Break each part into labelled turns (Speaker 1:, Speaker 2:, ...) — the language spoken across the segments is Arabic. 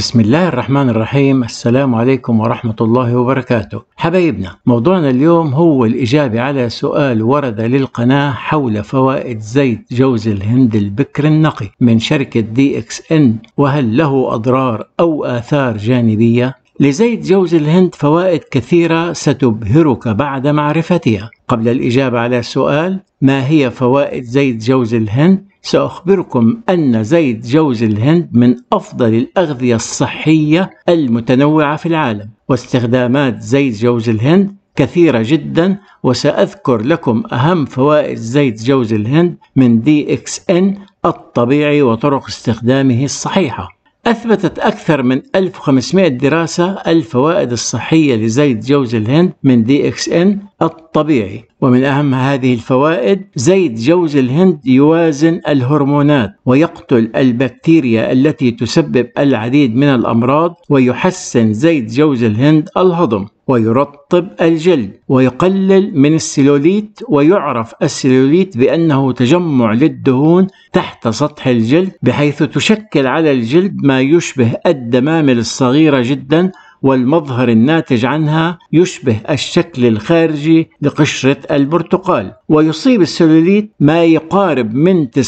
Speaker 1: بسم الله الرحمن الرحيم السلام عليكم ورحمة الله وبركاته حبايبنا موضوعنا اليوم هو الإجابة على سؤال ورد للقناة حول فوائد زيت جوز الهند البكر النقي من شركة دي اكس ان وهل له أضرار أو آثار جانبية لزيت جوز الهند فوائد كثيرة ستبهرك بعد معرفتها قبل الإجابة على السؤال ما هي فوائد زيت جوز الهند سأخبركم أن زيت جوز الهند من أفضل الأغذية الصحية المتنوعة في العالم واستخدامات زيت جوز الهند كثيرة جدا وسأذكر لكم أهم فوائد زيت جوز الهند من دي اكس ان الطبيعي وطرق استخدامه الصحيحة أثبتت أكثر من 1500 دراسة الفوائد الصحية لزيت جوز الهند من دي اكس ان الطبيعي ومن أهم هذه الفوائد زيت جوز الهند يوازن الهرمونات ويقتل البكتيريا التي تسبب العديد من الأمراض ويحسن زيت جوز الهند الهضم ويرطب الجلد ويقلل من السلوليت ويعرف السلوليت بأنه تجمع للدهون تحت سطح الجلد بحيث تشكل على الجلد ما يشبه الدمامل الصغيرة جدا والمظهر الناتج عنها يشبه الشكل الخارجي لقشرة البرتقال ويصيب السلوليت ما يقارب من 90%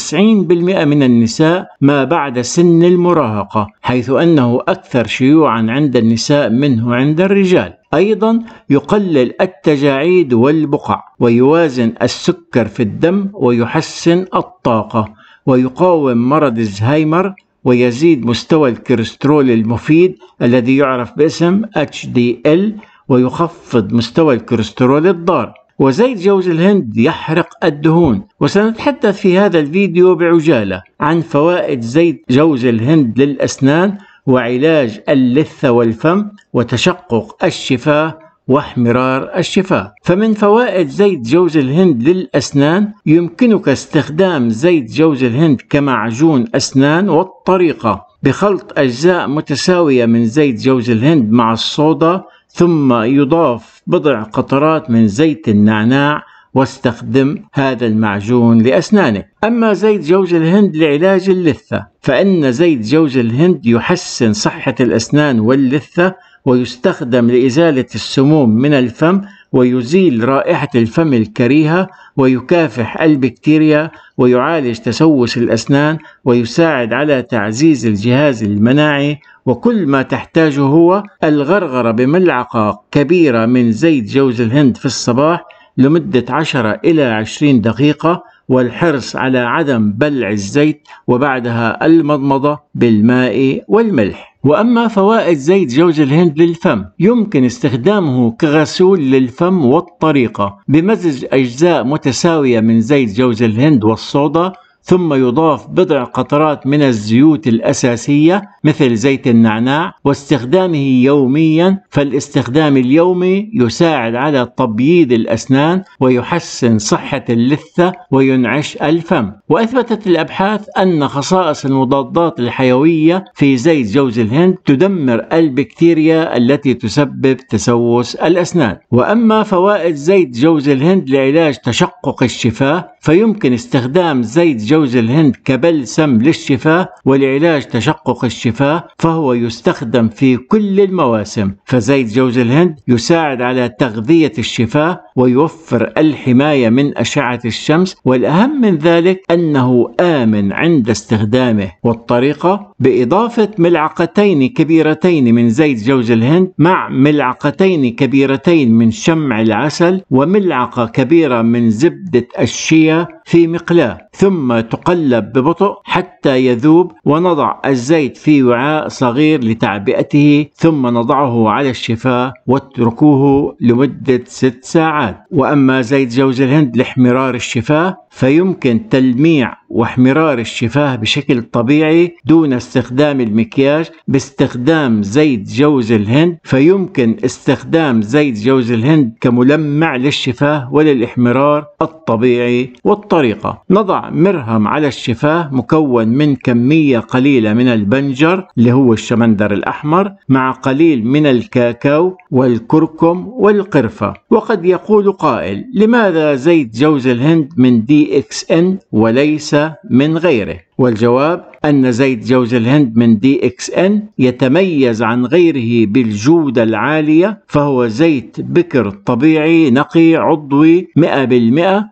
Speaker 1: من النساء ما بعد سن المراهقة حيث أنه أكثر شيوعا عند النساء منه عند الرجال أيضا يقلل التجاعيد والبقع ويوازن السكر في الدم ويحسن الطاقة ويقاوم مرض الزهايمر ويزيد مستوى الكوليسترول المفيد الذي يعرف باسم HDL ويخفض مستوى الكوليسترول الضار وزيت جوز الهند يحرق الدهون وسنتحدث في هذا الفيديو بعجالة عن فوائد زيت جوز الهند للأسنان وعلاج اللثة والفم وتشقق الشفاه واحمرار الشفاه فمن فوائد زيت جوز الهند للأسنان يمكنك استخدام زيت جوز الهند كمعجون أسنان والطريقة بخلط أجزاء متساوية من زيت جوز الهند مع الصودا ثم يضاف بضع قطرات من زيت النعناع واستخدم هذا المعجون لأسنانك أما زيت جوز الهند لعلاج اللثة فإن زيت جوز الهند يحسن صحة الأسنان واللثة ويستخدم لإزالة السموم من الفم ويزيل رائحة الفم الكريهة ويكافح البكتيريا ويعالج تسوس الأسنان ويساعد على تعزيز الجهاز المناعي وكل ما تحتاجه هو الغرغرة بملعقة كبيرة من زيت جوز الهند في الصباح لمدة 10 إلى 20 دقيقة والحرص على عدم بلع الزيت وبعدها المضمضة بالماء والملح وأما فوائد زيت جوز الهند للفم يمكن استخدامه كغسول للفم والطريقة بمزج أجزاء متساوية من زيت جوز الهند والصودا ثم يضاف بضع قطرات من الزيوت الأساسية مثل زيت النعناع واستخدامه يوميا فالاستخدام اليومي يساعد على تبييض الأسنان ويحسن صحة اللثة وينعش الفم وأثبتت الأبحاث أن خصائص المضادات الحيوية في زيت جوز الهند تدمر البكتيريا التي تسبب تسوس الأسنان وأما فوائد زيت جوز الهند لعلاج تشقق الشفاه فيمكن استخدام زيت جوز الهند كبلسم للشفاة ولعلاج تشقق الشفاه فهو يستخدم في كل المواسم فزيت جوز الهند يساعد على تغذية الشفاه ويوفر الحماية من أشعة الشمس والأهم من ذلك أنه آمن عند استخدامه والطريقة بإضافة ملعقتين كبيرتين من زيت جوز الهند مع ملعقتين كبيرتين من شمع العسل وملعقة كبيرة من زبدة الشيا في مقلاة ثم تقلب ببطء حتى يذوب ونضع الزيت في وعاء صغير لتعبئته ثم نضعه على الشفاه واتركوه لمدة ست ساعات العاد وأما زيت جوز الهند لاحمرار الشفاه فيمكن تلميع واحمرار الشفاه بشكل طبيعي دون استخدام المكياج باستخدام زيت جوز الهند فيمكن استخدام زيت جوز الهند كملمع للشفاه وللاحمرار الطبيعي والطريقة نضع مرهم على الشفاه مكون من كمية قليلة من البنجر اللي هو الشمندر الأحمر مع قليل من الكاكاو والكركم والقرفة وقد يقوم يقول قائل لماذا زيت جوز الهند من دي اكس ان وليس من غيره والجواب أن زيت جوز الهند من دي إكس إن يتميز عن غيره بالجودة العالية فهو زيت بكر طبيعي نقي عضوي 100%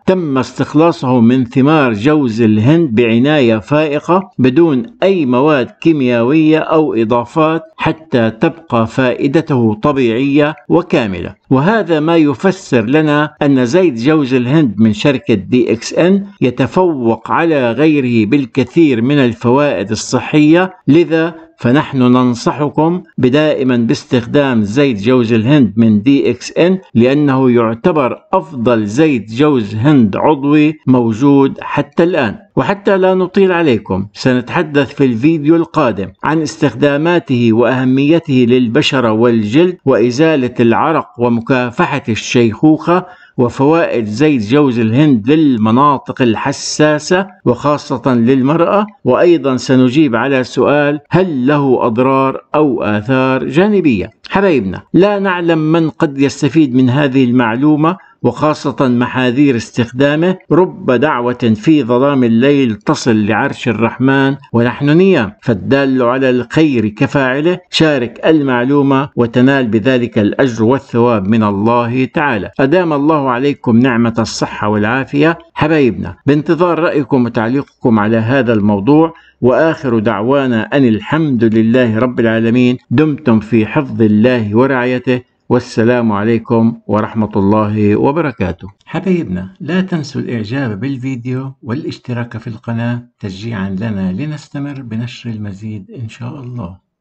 Speaker 1: تم استخلاصه من ثمار جوز الهند بعناية فائقة بدون أي مواد كيميائية أو إضافات حتى تبقى فائدته طبيعية وكاملة وهذا ما يفسر لنا أن زيت جوز الهند من شركة دي إكس إن يتفوق على غيره بالكثير من الفوائد الفوائد الصحية لذا فنحن ننصحكم بدائما باستخدام زيت جوز الهند من دي اكس ان لانه يعتبر افضل زيت جوز هند عضوي موجود حتى الان وحتى لا نطيل عليكم سنتحدث في الفيديو القادم عن استخداماته واهميته للبشره والجلد وازاله العرق ومكافحه الشيخوخه وفوائد زيت جوز الهند للمناطق الحساسة وخاصة للمرأة وأيضا سنجيب على سؤال هل له أضرار أو آثار جانبية حبايبنا لا نعلم من قد يستفيد من هذه المعلومة وخاصة محاذير استخدامه رب دعوة في ظلام الليل تصل لعرش الرحمن ونحن نيام فالدال على الخير كفاعله شارك المعلومة وتنال بذلك الأجر والثواب من الله تعالى أدام الله عليكم نعمة الصحة والعافية حبايبنا بانتظار رأيكم وتعليقكم على هذا الموضوع واخر دعوانا ان الحمد لله رب العالمين دمتم في حفظ الله ورعايته والسلام عليكم ورحمة الله وبركاته حبيبنا لا تنسوا الإعجاب بالفيديو والاشتراك في القناة تشجيعا لنا لنستمر بنشر المزيد إن شاء الله